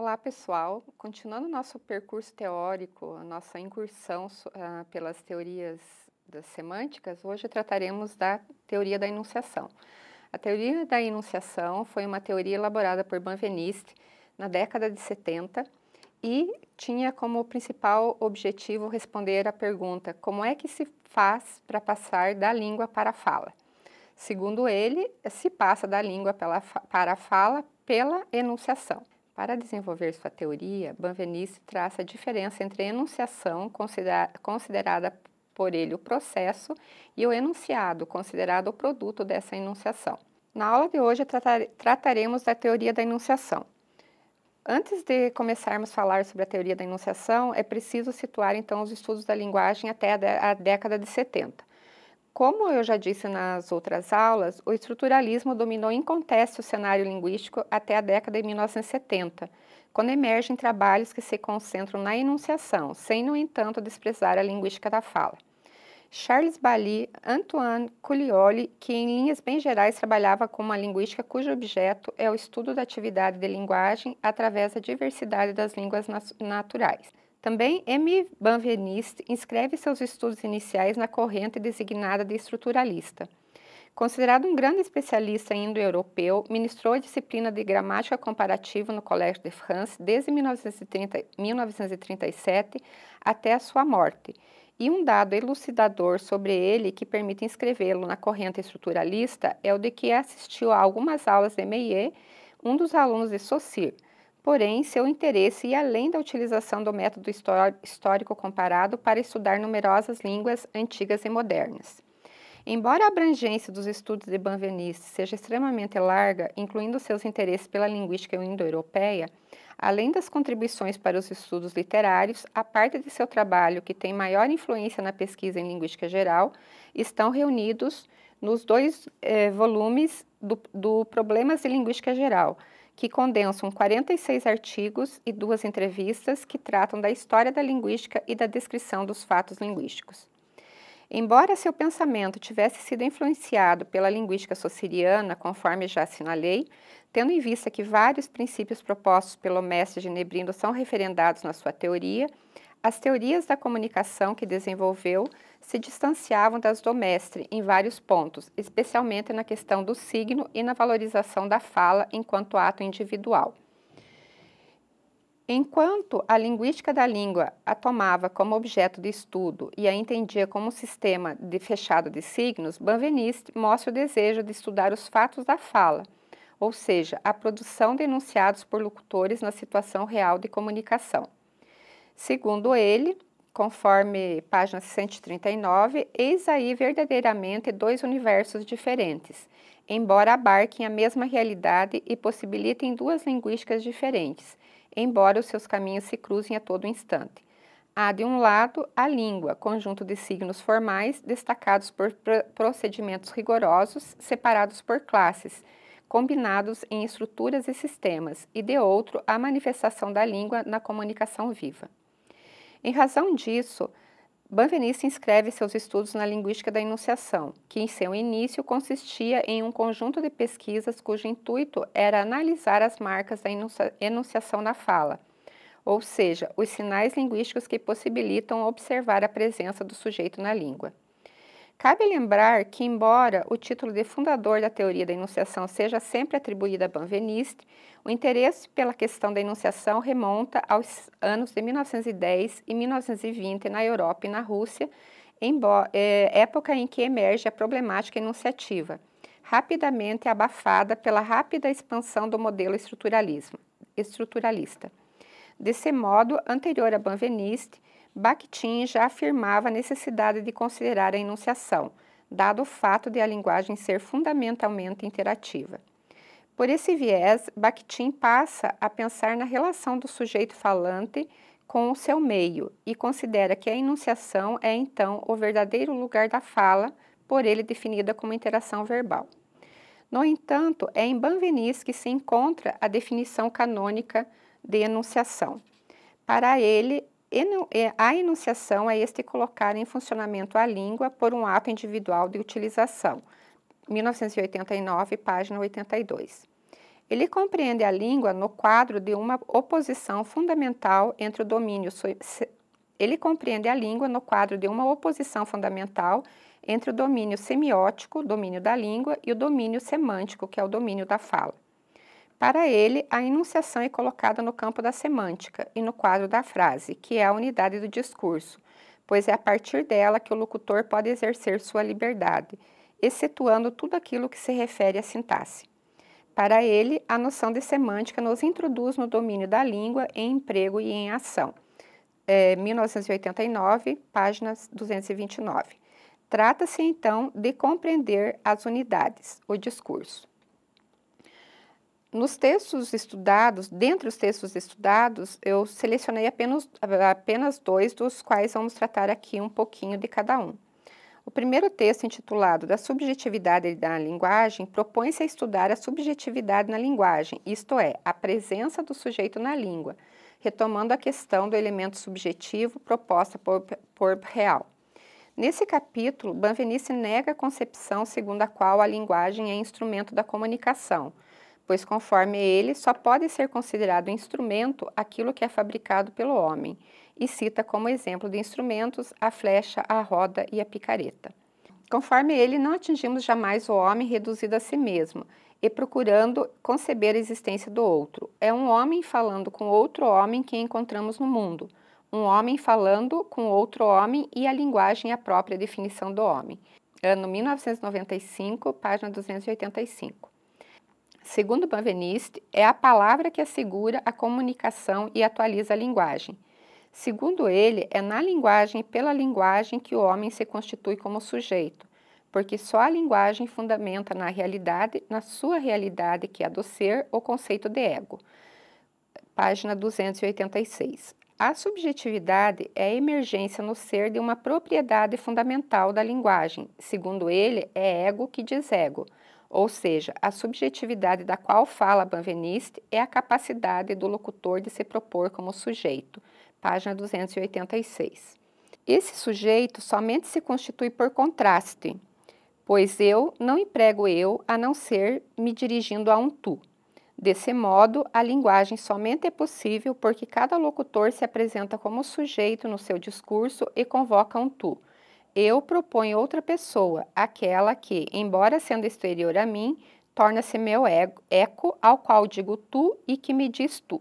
Olá, pessoal. Continuando nosso percurso teórico, a nossa incursão uh, pelas teorias das semânticas, hoje trataremos da teoria da enunciação. A teoria da enunciação foi uma teoria elaborada por Benveniste na década de 70 e tinha como principal objetivo responder à pergunta: como é que se faz para passar da língua para a fala? Segundo ele, se passa da língua pela, para a fala pela enunciação. Para desenvolver sua teoria, Benveniste traça a diferença entre a enunciação, considera considerada por ele o processo, e o enunciado, considerado o produto dessa enunciação. Na aula de hoje, tratar trataremos da teoria da enunciação. Antes de começarmos a falar sobre a teoria da enunciação, é preciso situar então os estudos da linguagem até a, a década de 70. Como eu já disse nas outras aulas, o estruturalismo dominou inconteste o cenário linguístico até a década de 1970, quando emergem trabalhos que se concentram na enunciação, sem, no entanto, desprezar a linguística da fala. Charles Bali, Antoine Cuglioli, que em linhas bem gerais trabalhava com uma linguística cujo objeto é o estudo da atividade de linguagem através da diversidade das línguas naturais. Também M. Benveniste inscreve seus estudos iniciais na corrente designada de estruturalista. Considerado um grande especialista indo-europeu, ministrou a disciplina de gramática comparativa no Collège de France desde 1930, 1937 até a sua morte, e um dado elucidador sobre ele que permite inscrevê-lo na corrente estruturalista é o de que assistiu a algumas aulas de Meillet, um dos alunos de Saussure, Porém, seu interesse e além da utilização do método histórico comparado para estudar numerosas línguas antigas e modernas. Embora a abrangência dos estudos de Benveniste seja extremamente larga, incluindo seus interesses pela linguística indo-europeia, além das contribuições para os estudos literários, a parte de seu trabalho que tem maior influência na pesquisa em linguística geral estão reunidos nos dois eh, volumes do, do Problemas de Linguística Geral, que condensam 46 artigos e duas entrevistas que tratam da história da linguística e da descrição dos fatos linguísticos. Embora seu pensamento tivesse sido influenciado pela linguística sociriana, conforme já assinalei, tendo em vista que vários princípios propostos pelo mestre Genebrindo são referendados na sua teoria, as teorias da comunicação que desenvolveu se distanciavam das do mestre em vários pontos, especialmente na questão do signo e na valorização da fala enquanto ato individual. Enquanto a linguística da língua a tomava como objeto de estudo e a entendia como um sistema de fechado de signos, Banveniste mostra o desejo de estudar os fatos da fala, ou seja, a produção de enunciados por locutores na situação real de comunicação. Segundo ele, conforme página 139, eis aí verdadeiramente dois universos diferentes, embora abarquem a mesma realidade e possibilitem duas linguísticas diferentes, embora os seus caminhos se cruzem a todo instante. Há, de um lado, a língua, conjunto de signos formais destacados por procedimentos rigorosos, separados por classes, combinados em estruturas e sistemas, e de outro, a manifestação da língua na comunicação viva. Em razão disso, Benveniste inscreve seus estudos na linguística da enunciação, que em seu início consistia em um conjunto de pesquisas cujo intuito era analisar as marcas da enunciação na fala, ou seja, os sinais linguísticos que possibilitam observar a presença do sujeito na língua. Cabe lembrar que, embora o título de fundador da teoria da enunciação seja sempre atribuído a Benveniste, o interesse pela questão da enunciação remonta aos anos de 1910 e 1920 na Europa e na Rússia, embora, é, época em que emerge a problemática enunciativa, rapidamente abafada pela rápida expansão do modelo estruturalismo, estruturalista. Desse modo, anterior a Benveniste, Bakhtin já afirmava a necessidade de considerar a enunciação, dado o fato de a linguagem ser fundamentalmente interativa. Por esse viés, Bakhtin passa a pensar na relação do sujeito falante com o seu meio e considera que a enunciação é então o verdadeiro lugar da fala, por ele definida como interação verbal. No entanto, é em Banvenis que se encontra a definição canônica de enunciação. Para ele, é, a enunciação é este colocar em funcionamento a língua por um ato individual de utilização. 1989, página 82. Ele compreende a língua no quadro de uma oposição fundamental entre o domínio ele compreende a língua no quadro de uma oposição fundamental entre o domínio semiótico, domínio da língua, e o domínio semântico, que é o domínio da fala. Para ele, a enunciação é colocada no campo da semântica e no quadro da frase, que é a unidade do discurso, pois é a partir dela que o locutor pode exercer sua liberdade, excetuando tudo aquilo que se refere à sintaxe. Para ele, a noção de semântica nos introduz no domínio da língua em emprego e em ação. É, 1989, páginas 229. Trata-se então de compreender as unidades, o discurso nos textos estudados, dentre os textos estudados, eu selecionei apenas, apenas dois, dos quais vamos tratar aqui um pouquinho de cada um. O primeiro texto, intitulado Da Subjetividade da Linguagem, propõe-se a estudar a subjetividade na linguagem, isto é, a presença do sujeito na língua, retomando a questão do elemento subjetivo proposta por, por Real. Nesse capítulo, Banvenice nega a concepção segundo a qual a linguagem é instrumento da comunicação pois, conforme ele, só pode ser considerado instrumento aquilo que é fabricado pelo homem, e cita como exemplo de instrumentos a flecha, a roda e a picareta. Conforme ele, não atingimos jamais o homem reduzido a si mesmo e procurando conceber a existência do outro. É um homem falando com outro homem que encontramos no mundo, um homem falando com outro homem e a linguagem é a própria definição do homem. Ano 1995, página 285 segundo Benveniste, é a palavra que assegura a comunicação e atualiza a linguagem. Segundo ele, é na linguagem e pela linguagem que o homem se constitui como sujeito, porque só a linguagem fundamenta na realidade, na sua realidade que é do ser, o conceito de ego. Página 286. A subjetividade é a emergência no ser de uma propriedade fundamental da linguagem. Segundo ele, é ego que diz ego. Ou seja, a subjetividade da qual fala Benveniste é a capacidade do locutor de se propor como sujeito. Página 286. Esse sujeito somente se constitui por contraste, pois eu não emprego eu a não ser me dirigindo a um tu. Desse modo, a linguagem somente é possível porque cada locutor se apresenta como sujeito no seu discurso e convoca um tu, eu proponho outra pessoa, aquela que, embora sendo exterior a mim, torna-se meu ego, eco, ao qual digo tu e que me diz tu.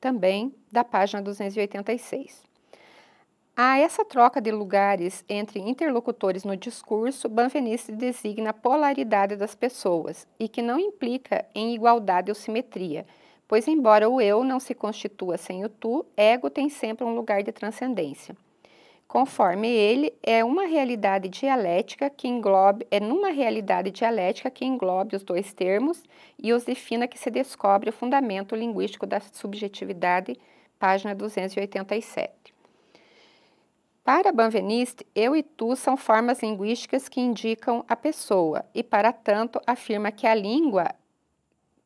Também da página 286. A essa troca de lugares entre interlocutores no discurso, Banveniste designa a polaridade das pessoas e que não implica em igualdade ou simetria, pois, embora o eu não se constitua sem o tu, ego tem sempre um lugar de transcendência conforme ele é uma realidade dialética que englobe é numa realidade dialética que englobe os dois termos e os defina que se descobre o fundamento linguístico da subjetividade, página 287. Para Benveniste, eu e tu são formas linguísticas que indicam a pessoa e, para tanto, afirma que a língua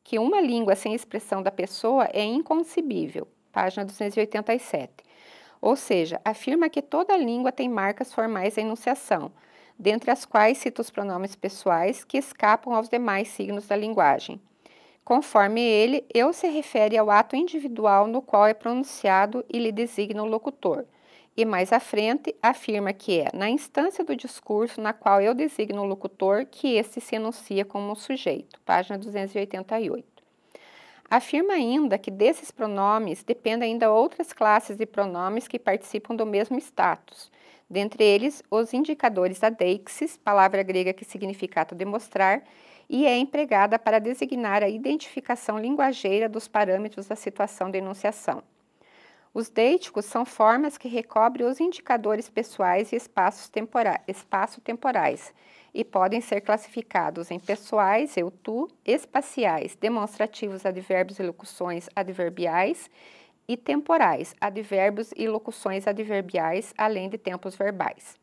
que uma língua sem expressão da pessoa é inconcebível, página 287 ou seja, afirma que toda língua tem marcas formais da enunciação, dentre as quais cita os pronomes pessoais que escapam aos demais signos da linguagem. Conforme ele, eu se refere ao ato individual no qual é pronunciado e lhe designa o locutor. E mais à frente, afirma que é na instância do discurso na qual eu designo o locutor que este se enuncia como um sujeito. Página 288. Afirma ainda que desses pronomes dependem ainda outras classes de pronomes que participam do mesmo status, dentre eles os indicadores da deixis, palavra grega que significa ato demonstrar, e é empregada para designar a identificação linguageira dos parâmetros da situação de enunciação. Os deíticos são formas que recobrem os indicadores pessoais e espaços, tempora espaço temporais, e podem ser classificados em pessoais, eu, tu, espaciais, demonstrativos, advérbios e locuções adverbiais e temporais, advérbios e locuções adverbiais, além de tempos verbais.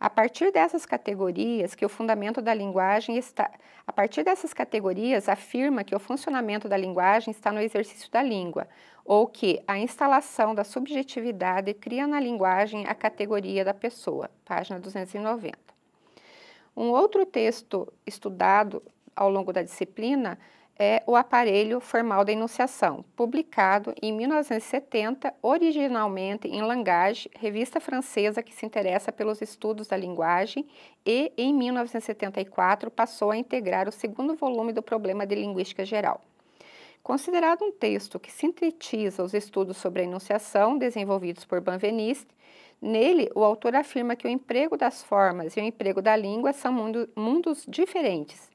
A partir dessas categorias que o fundamento da linguagem está, a partir dessas categorias afirma que o funcionamento da linguagem está no exercício da língua, ou que a instalação da subjetividade cria na linguagem a categoria da pessoa. Página 290. Um outro texto estudado ao longo da disciplina é O Aparelho Formal da Enunciação, publicado em 1970, originalmente em Langage, revista francesa que se interessa pelos estudos da linguagem, e em 1974 passou a integrar o segundo volume do Problema de Linguística Geral. Considerado um texto que sintetiza os estudos sobre a enunciação desenvolvidos por Benveniste, Nele, o autor afirma que o emprego das formas e o emprego da língua são mundo, mundos diferentes,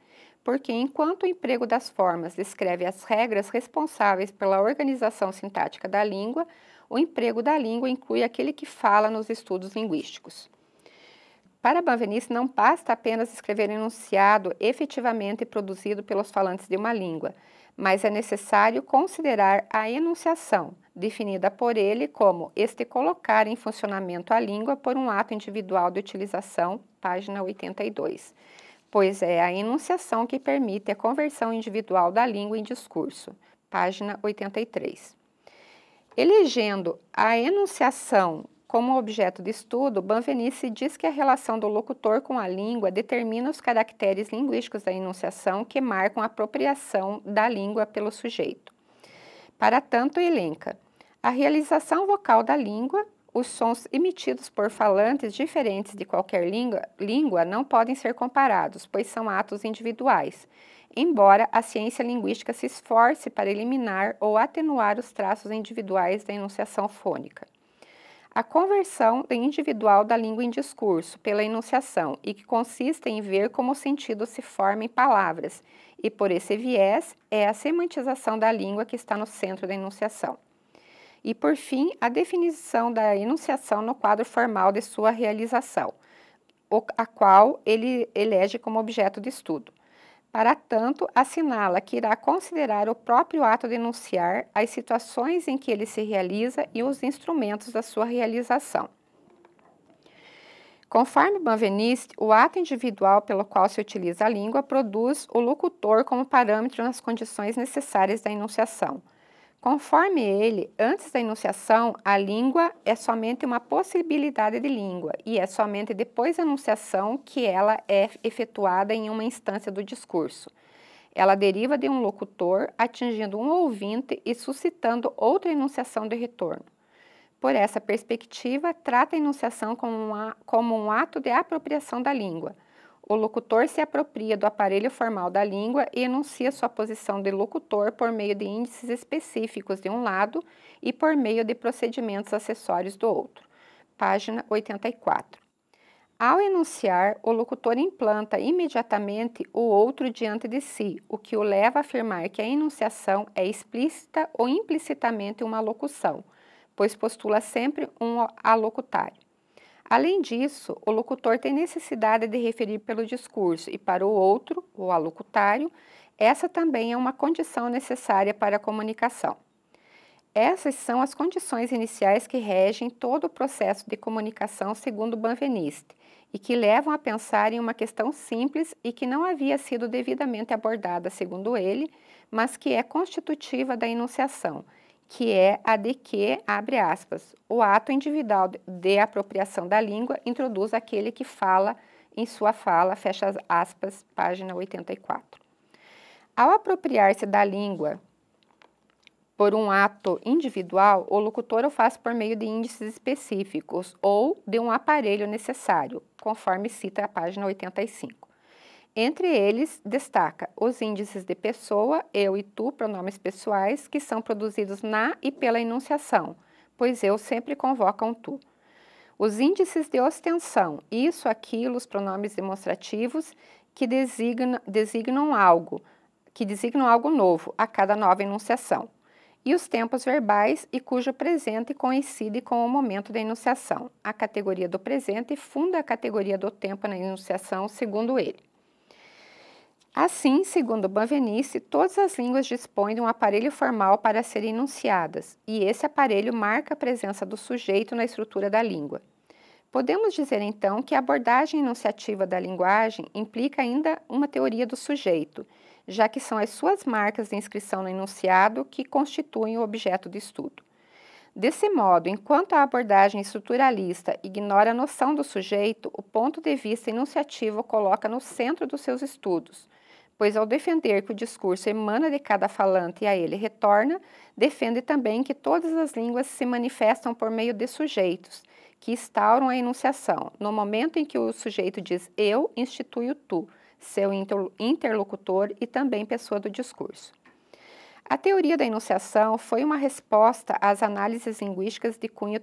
porque enquanto o emprego das formas descreve as regras responsáveis pela organização sintática da língua, o emprego da língua inclui aquele que fala nos estudos linguísticos. Para Banvenice, não basta apenas escrever enunciado efetivamente produzido pelos falantes de uma língua, mas é necessário considerar a enunciação, definida por ele como este colocar em funcionamento a língua por um ato individual de utilização, página 82, pois é a enunciação que permite a conversão individual da língua em discurso, página 83. Elegendo a enunciação como objeto de estudo, Banvenice diz que a relação do locutor com a língua determina os caracteres linguísticos da enunciação que marcam a apropriação da língua pelo sujeito. Para tanto, elenca a realização vocal da língua, os sons emitidos por falantes diferentes de qualquer língua, língua não podem ser comparados, pois são atos individuais, embora a ciência linguística se esforce para eliminar ou atenuar os traços individuais da enunciação fônica. A conversão individual da língua em discurso pela enunciação e que consiste em ver como o sentido se forma em palavras, e por esse viés é a semantização da língua que está no centro da enunciação. E por fim, a definição da enunciação no quadro formal de sua realização, a qual ele elege como objeto de estudo. Para tanto, assinala que irá considerar o próprio ato de enunciar, as situações em que ele se realiza e os instrumentos da sua realização. Conforme Benveniste, o ato individual pelo qual se utiliza a língua produz o locutor como parâmetro nas condições necessárias da enunciação. Conforme ele, antes da enunciação, a língua é somente uma possibilidade de língua e é somente depois da enunciação que ela é efetuada em uma instância do discurso. Ela deriva de um locutor atingindo um ouvinte e suscitando outra enunciação de retorno. Por essa perspectiva, trata a enunciação como, uma, como um ato de apropriação da língua o locutor se apropria do aparelho formal da língua e enuncia sua posição de locutor por meio de índices específicos de um lado e por meio de procedimentos acessórios do outro. Página 84. Ao enunciar, o locutor implanta imediatamente o outro diante de si, o que o leva a afirmar que a enunciação é explícita ou implicitamente uma locução, pois postula sempre um alocutário. Além disso, o locutor tem necessidade de referir pelo discurso e para o outro, o alocutário, essa também é uma condição necessária para a comunicação. Essas são as condições iniciais que regem todo o processo de comunicação segundo Banveniste e que levam a pensar em uma questão simples e que não havia sido devidamente abordada segundo ele, mas que é constitutiva da enunciação que é a de que, abre aspas, o ato individual de apropriação da língua introduz aquele que fala em sua fala, fecha aspas, página 84. Ao apropriar-se da língua por um ato individual, o locutor o faz por meio de índices específicos ou de um aparelho necessário, conforme cita a página 85. Entre eles, destaca os índices de pessoa, eu e tu, pronomes pessoais, que são produzidos na e pela enunciação, pois eu sempre convoca um tu. Os índices de ostensão, isso, aquilo, os pronomes demonstrativos que designam, designam algo, que designam algo novo a cada nova enunciação. E os tempos verbais e cujo presente coincide com o momento da enunciação. A categoria do presente funda a categoria do tempo na enunciação, segundo ele. Assim, segundo Banvenice, todas as línguas dispõem de um aparelho formal para serem enunciadas, e esse aparelho marca a presença do sujeito na estrutura da língua. Podemos dizer então que a abordagem enunciativa da linguagem implica ainda uma teoria do sujeito, já que são as suas marcas de inscrição no enunciado que constituem o objeto de estudo. Desse modo, enquanto a abordagem estruturalista ignora a noção do sujeito, o ponto de vista enunciativo coloca no centro dos seus estudos pois ao defender que o discurso emana de cada falante e a ele retorna, defende também que todas as línguas se manifestam por meio de sujeitos, que instauram a enunciação. No momento em que o sujeito diz eu, institui o tu, seu interlocutor e também pessoa do discurso. A teoria da enunciação foi uma resposta às análises linguísticas de cunho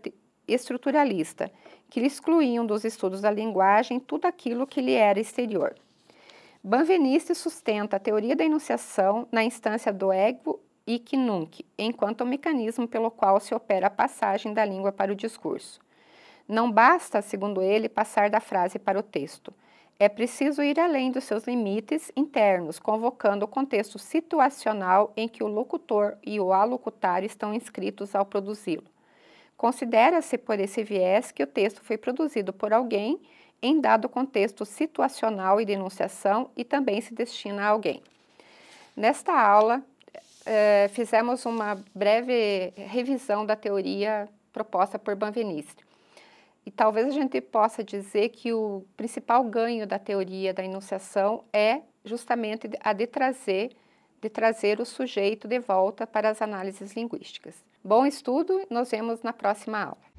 estruturalista, que excluíam dos estudos da linguagem tudo aquilo que lhe era exterior. Banveniste sustenta a teoria da enunciação na instância do ego e que nunc, enquanto o mecanismo pelo qual se opera a passagem da língua para o discurso. Não basta, segundo ele, passar da frase para o texto. É preciso ir além dos seus limites internos, convocando o contexto situacional em que o locutor e o alocutar estão inscritos ao produzi-lo. Considera-se por esse viés que o texto foi produzido por alguém em dado contexto situacional e de enunciação e também se destina a alguém. Nesta aula, eh, fizemos uma breve revisão da teoria proposta por Banveniste. E talvez a gente possa dizer que o principal ganho da teoria da enunciação é justamente a de trazer, de trazer o sujeito de volta para as análises linguísticas. Bom estudo, nos vemos na próxima aula.